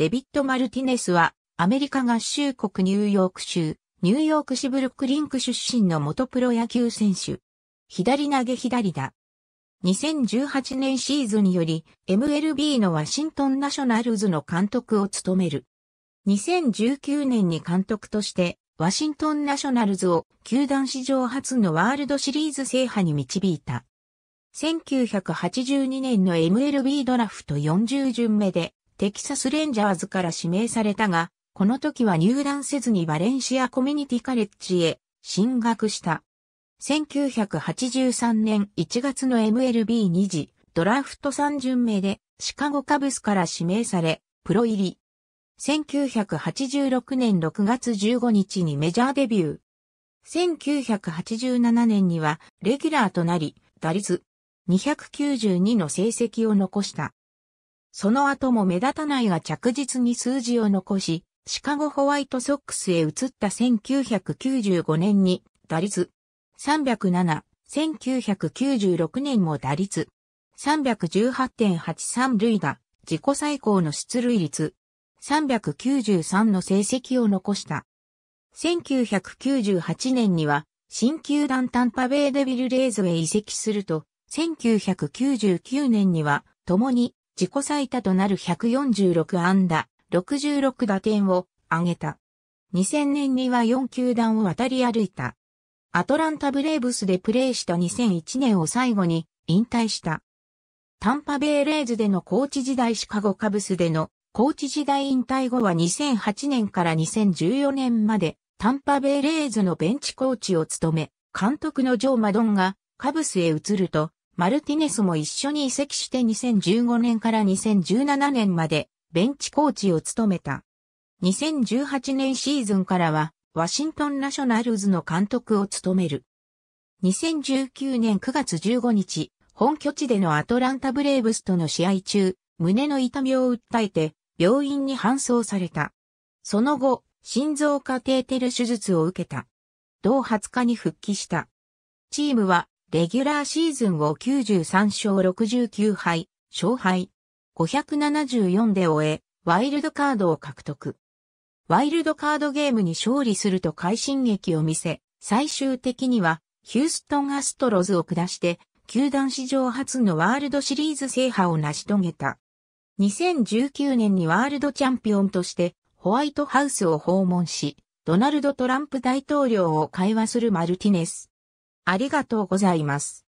デビッド・マルティネスは、アメリカ合衆国ニューヨーク州、ニューヨークシブルックリンク出身の元プロ野球選手。左投げ左打。2018年シーズンにより MLB のワシントンナショナルズの監督を務める。2019年に監督としてワシントンナショナルズを球団史上初のワールドシリーズ制覇に導いた。1982年の MLB ドラフト40巡目でテキサスレンジャーズから指名されたが、この時は入団せずにバレンシアコミュニティカレッジへ進学した。1983年1月の MLB2 次ドラフト3巡目でシカゴカブスから指名され、プロ入り。1986年6月15日にメジャーデビュー。1987年にはレギュラーとなり、打率292の成績を残した。その後も目立たないが着実に数字を残し、シカゴホワイトソックスへ移った1995年に打率307、1996年も打率318.83塁打、自己最高の出塁率393の成績を残した。1998年には新球団タンパベイデビルレーズへ移籍すると、1999年には共に自己最多となる146安打、66打点を挙げた。2000年には4球団を渡り歩いた。アトランタブレーブスでプレーした2001年を最後に引退した。タンパベイレーズでのコーチ時代シカゴカブスでのコーチ時代引退後は2008年から2014年までタンパベイレーズのベンチコーチを務め、監督のジョー・マドンがカブスへ移るとマルティネスも一緒に移籍して2015年から2017年までベンチコーチを務めた。2018年シーズンからはワシントンナショナルズの監督を務める。2019年9月15日、本拠地でのアトランタブレーブスとの試合中、胸の痛みを訴えて病院に搬送された。その後、心臓カテーテル手術を受けた。同20日に復帰した。チームはレギュラーシーズンを93勝69敗、勝敗、574で終え、ワイルドカードを獲得。ワイルドカードゲームに勝利すると快進撃を見せ、最終的にはヒューストンアストロズを下して、球団史上初のワールドシリーズ制覇を成し遂げた。2019年にワールドチャンピオンとしてホワイトハウスを訪問し、ドナルド・トランプ大統領を会話するマルティネス。ありがとうございます。